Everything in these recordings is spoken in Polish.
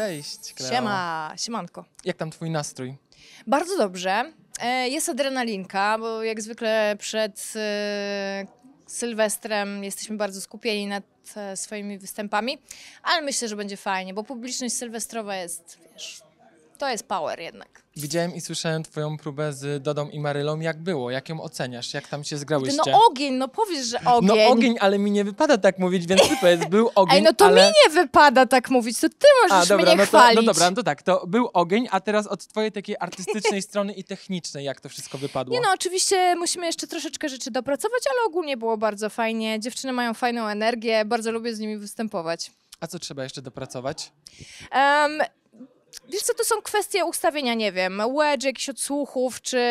Cześć, Kleo. Siema, siemanko. Jak tam twój nastrój? Bardzo dobrze. E, jest adrenalinka, bo jak zwykle przed e, Sylwestrem jesteśmy bardzo skupieni nad e, swoimi występami, ale myślę, że będzie fajnie, bo publiczność sylwestrowa jest, wiesz, to jest power jednak. Widziałem i słyszałem twoją próbę z Dodą i Marylą. Jak było? Jak ją oceniasz? Jak tam się zgrałyście? no ogień, no powiesz, że ogień. No ogień, ale mi nie wypada tak mówić, więc ty powiedz, był ogień, Ej, no to ale... mi nie wypada tak mówić, to ty możesz a, dobra, mnie no to, No dobra, no to tak, to był ogień, a teraz od twojej takiej artystycznej strony i technicznej, jak to wszystko wypadło. Nie no, oczywiście musimy jeszcze troszeczkę rzeczy dopracować, ale ogólnie było bardzo fajnie. Dziewczyny mają fajną energię, bardzo lubię z nimi występować. A co trzeba jeszcze dopracować? Um, Wiesz co, to są kwestie ustawienia, nie wiem, wedge, jakichś odsłuchów, czy,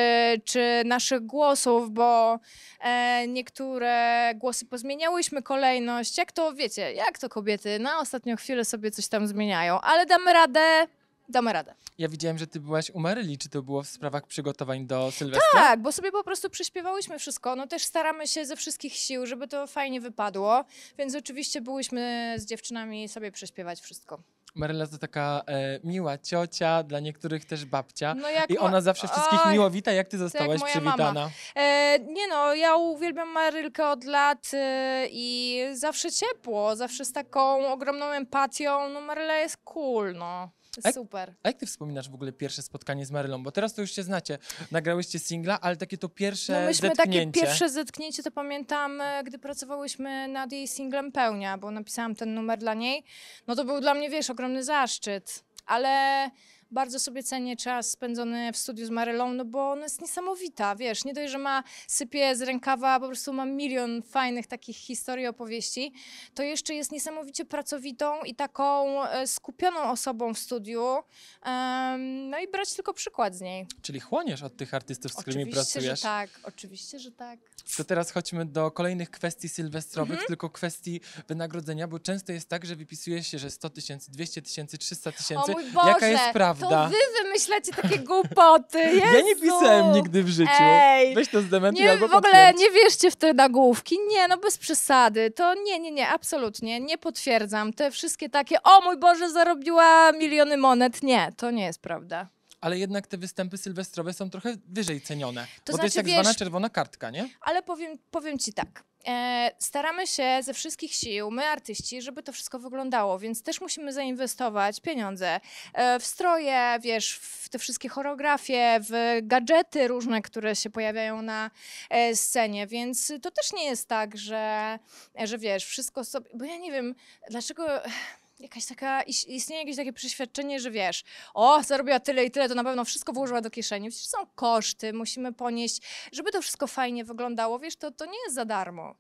czy naszych głosów, bo e, niektóre głosy pozmieniałyśmy, kolejność, jak to, wiecie, jak to kobiety na ostatnią chwilę sobie coś tam zmieniają, ale damy radę, damy radę. Ja widziałem, że ty byłaś u Maryli. Czy to było w sprawach przygotowań do Sylwestra? Tak, bo sobie po prostu przyśpiewałyśmy wszystko. No też staramy się ze wszystkich sił, żeby to fajnie wypadło. Więc oczywiście byłyśmy z dziewczynami sobie przyśpiewać wszystko. Marela to taka e, miła ciocia, dla niektórych też babcia. No jak I ona ma... zawsze wszystkich Oj, miło wita. Jak ty zostałaś tak przywitana? E, nie no, ja uwielbiam Marylkę od lat e, i zawsze ciepło, zawsze z taką ogromną empatią. No Maryla jest cool, no. A, Super. A jak ty wspominasz w ogóle pierwsze spotkanie z Marylą? Bo teraz to już się znacie. Nagrałyście singla, ale takie to pierwsze no myśmy zetknięcie. takie pierwsze zetknięcie, to pamiętam, e, gdy pracowałyśmy nad jej singlem Pełnia, bo napisałam ten numer dla niej. No to był dla mnie, wiesz, ogromny zaszczyt, ale bardzo sobie cenię czas spędzony w studiu z Marylą, no bo ona jest niesamowita, wiesz, nie dość, że ma, sypie z rękawa, po prostu ma milion fajnych takich historii, opowieści, to jeszcze jest niesamowicie pracowitą i taką e, skupioną osobą w studiu, um, no i brać tylko przykład z niej. Czyli chłoniesz od tych artystów, z którymi pracujesz? Oczywiście, że tak, oczywiście, że tak. To teraz chodźmy do kolejnych kwestii sylwestrowych, mhm. tylko kwestii wynagrodzenia, bo często jest tak, że wypisuje się, że 100 tysięcy, 200 tysięcy, 300 tysięcy. Jaka jest prawda? To wy wymyślacie takie głupoty. Jezu. Ja nie pisałem nigdy w życiu. Ej. Weź to zdementuj nie, albo W ogóle potwierdź. nie wierzcie w te nagłówki. Nie, no bez przesady. To nie, nie, nie, absolutnie. Nie potwierdzam. Te wszystkie takie, o mój Boże, zarobiła miliony monet. Nie, to nie jest prawda ale jednak te występy sylwestrowe są trochę wyżej cenione. To bo znaczy, to jest znaczy, tak wiesz, zwana czerwona kartka, nie? Ale powiem, powiem ci tak. E, staramy się ze wszystkich sił, my artyści, żeby to wszystko wyglądało, więc też musimy zainwestować pieniądze e, w stroje, wiesz, w te wszystkie choreografie, w gadżety różne, które się pojawiają na e, scenie, więc to też nie jest tak, że, że wiesz, wszystko sobie, bo ja nie wiem, dlaczego jakaś taka, istnieje jakieś takie przeświadczenie, że wiesz, o, zarobiła tyle i tyle, to na pewno wszystko włożyła do kieszeni. Przecież są koszty, musimy ponieść, żeby to wszystko fajnie wyglądało, wiesz, to, to nie jest za darmo.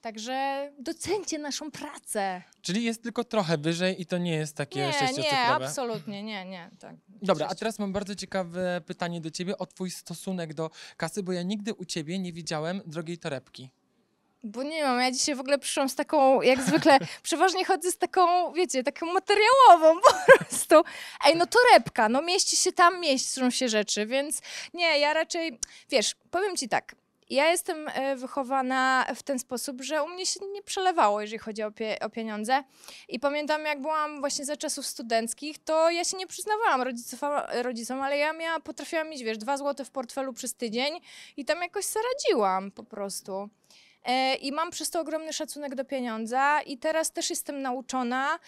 Także docencie naszą pracę. Czyli jest tylko trochę wyżej i to nie jest takie nie, Nie, absolutnie, nie, nie. Tak. Dobra, a teraz mam bardzo ciekawe pytanie do ciebie o twój stosunek do kasy, bo ja nigdy u ciebie nie widziałem drogiej torebki. Bo nie mam, ja dzisiaj w ogóle przyszłam z taką, jak zwykle, przeważnie chodzę z taką, wiecie, taką materiałową po prostu. Ej, no torebka, no mieści się tam, mieszczą się rzeczy, więc nie, ja raczej, wiesz, powiem ci tak, ja jestem e, wychowana w ten sposób, że u mnie się nie przelewało, jeżeli chodzi o, pie, o, pieniądze. I pamiętam, jak byłam właśnie za czasów studenckich, to ja się nie przyznawałam rodzicom, ale ja miała, potrafiłam mieć, wiesz, dwa złote w portfelu przez tydzień i tam jakoś zaradziłam po prostu. E, i mam przez to ogromny szacunek do pieniądza i teraz też jestem nauczona,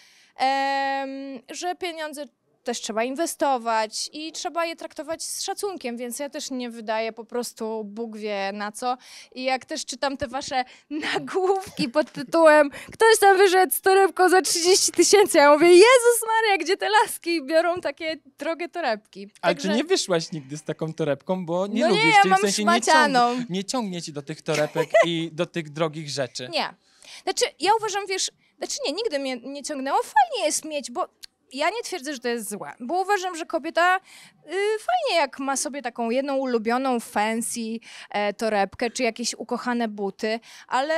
że pieniądze też trzeba inwestować i trzeba je traktować z szacunkiem, więc ja też nie wydaję po prostu Bóg wie na co. I jak też czytam te wasze nagłówki pod tytułem ktoś tam wyszedł z torebką za 30 tysięcy, ja mówię Jezus Maria, gdzie te laski biorą takie drogie torebki. Ale czy nie wyszłaś nigdy z taką torebką, bo nie no lubisz nie, ja mam w sensie nie, ciąg nie ciągnie ci do tych torebek i do tych drogich rzeczy. Nie. Znaczy, ja uważam, wiesz, znaczy nie, nigdy mnie nie ciągnęło. Fajnie jest mieć, bo ja nie twierdzę, że to jest złe, bo uważam, że kobieta y, fajnie jak ma sobie taką jedną ulubioną fancy e, torebkę czy jakieś ukochane buty, ale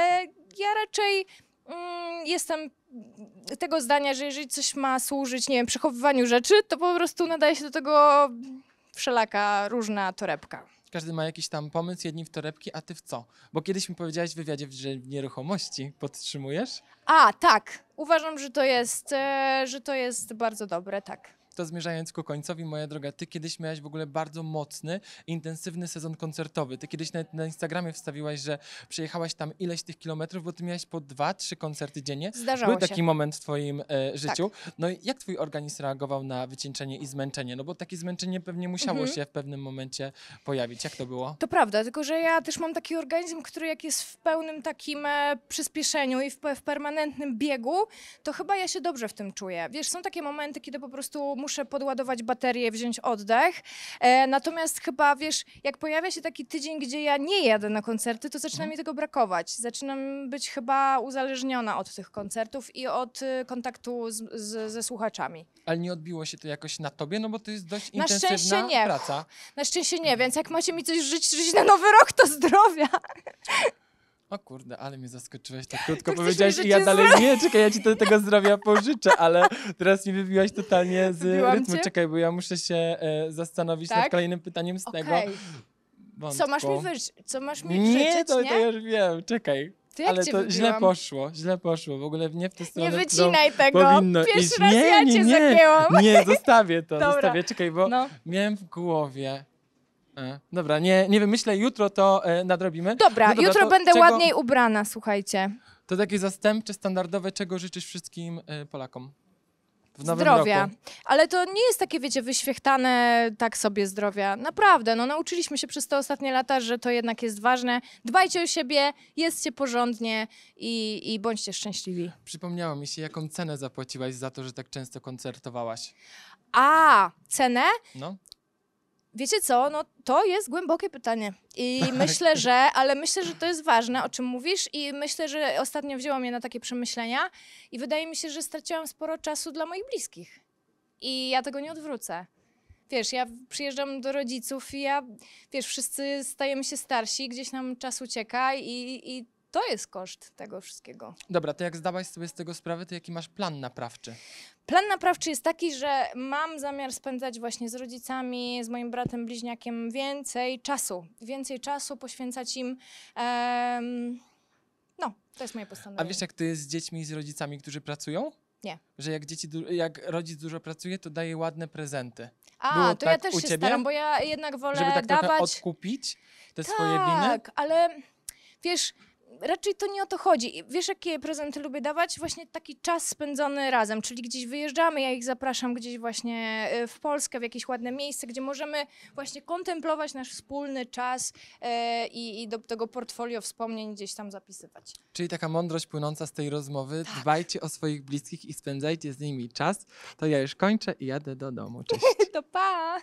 ja raczej mm, jestem tego zdania, że jeżeli coś ma służyć, nie wiem, przechowywaniu rzeczy, to po prostu nadaje się do tego wszelaka różna torebka. Każdy ma jakiś tam pomysł, jedni w torebki, a ty w co? Bo kiedyś mi powiedziałaś w wywiadzie, że nieruchomości podtrzymujesz. A, tak. Uważam, że to jest, e, że to jest bardzo dobre, tak to zmierzając ku końcowi, moja droga, ty kiedyś miałaś w ogóle bardzo mocny, intensywny sezon koncertowy. Ty kiedyś na, na Instagramie wstawiłaś, że przejechałaś tam ileś tych kilometrów, bo ty miałaś po dwa, trzy koncerty dziennie. Zdarzało Był taki moment w twoim e, życiu. Tak. No i jak twój organizm reagował na wycieńczenie i zmęczenie? No bo takie zmęczenie pewnie musiało mhm. się w pewnym momencie pojawić. Jak to było? To prawda, tylko że ja też mam taki organizm, który jak jest w pełnym takim e, przyspieszeniu i w, w permanentnym biegu, to chyba ja się dobrze w tym czuję. Wiesz, są takie momenty, kiedy po prostu muszę muszę podładować baterię, wziąć oddech. E, natomiast chyba, wiesz, jak pojawia się taki tydzień, gdzie ja nie jadę na koncerty, to zaczyna mhm. mi tego brakować. Zaczynam być chyba uzależniona od tych koncertów i od y, kontaktu z, z, ze słuchaczami. Ale nie odbiło się to jakoś na tobie, no bo to jest dość na intensywna szczęście nie. praca. Na szczęście nie, więc jak macie mi coś życzyć na nowy rok, to zdrowia. O kurde, ale mnie zaskoczyłeś, tak krótko powiedziałeś i ja dalej nie, czekaj, ja ci do tego zdrowia pożyczę, ale teraz mi wybiłaś totalnie z Wybiłam rytmu. Cię? Czekaj, bo ja muszę się e, zastanowić tak? nad kolejnym pytaniem z okay. tego wątku. Co masz mi wyżyć? Co masz mi nie, życzyć, to, nie? to już wiem, czekaj. To ale to wybiłam? źle poszło, źle poszło. W ogóle nie w tę stronę, Nie wycinaj tego. Powinno Pierwszy iść. raz nie, ja nie, cię nie, Nie, zostawię to, Dobra. zostawię. Czekaj, bo no. miałem w głowie E, dobra, nie, nie wymyślę, jutro to e, nadrobimy. Dobra, no dobra jutro to, będę czego, ładniej ubrana, słuchajcie. To takie zastępcze, standardowe, czego życzysz wszystkim e, Polakom? W nowym zdrowia. Roku. Ale to nie jest takie, wiecie, wyświechtane tak sobie zdrowia. Naprawdę, no nauczyliśmy się przez te ostatnie lata, że to jednak jest ważne. Dbajcie o siebie, jestcie porządnie i, i bądźcie szczęśliwi. Przypomniało mi się, jaką cenę zapłaciłaś za to, że tak często koncertowałaś. A, cenę? No. Wiecie co, no to jest głębokie pytanie i tak. myślę, że, ale myślę, że to jest ważne, o czym mówisz i myślę, że ostatnio wzięło mnie na takie przemyślenia i wydaje mi się, że straciłam sporo czasu dla moich bliskich i ja tego nie odwrócę. Wiesz, ja przyjeżdżam do rodziców i ja, wiesz, wszyscy stajemy się starsi, gdzieś nam czas ucieka i, i to jest koszt tego wszystkiego. Dobra, to jak zdałaś sobie z tego sprawę, to jaki masz plan naprawczy? Plan naprawczy jest taki, że mam zamiar spędzać właśnie z rodzicami, z moim bratem bliźniakiem więcej czasu. Więcej czasu poświęcać im. no, to jest moje postanowienie. A wiesz, jak to jest z dziećmi i z rodzicami, którzy pracują? Nie. Że jak, dzieci, jak rodzic dużo pracuje, to daje ładne prezenty. A, było to ja tak też u się ciebie? staram, bo ja jednak wolę żeby tak dawać. odkupić te swoje winy? Tak, ale wiesz, raczej to nie o to chodzi. Wiesz, jakie prezenty lubię dawać? Właśnie taki czas spędzony razem, czyli gdzieś wyjeżdżamy, ja ich zapraszam gdzieś właśnie e, w Polskę, w jakieś ładne miejsce, gdzie możemy właśnie kontemplować nasz wspólny czas e, i, i do tego portfolio wspomnień gdzieś tam zapisywać. Czyli taka mądrość płynąca z tej rozmowy. Tak. Dbajcie o swoich bliskich i spędzajcie z nimi czas. To ja już kończę i jadę do domu. Cześć. to pa!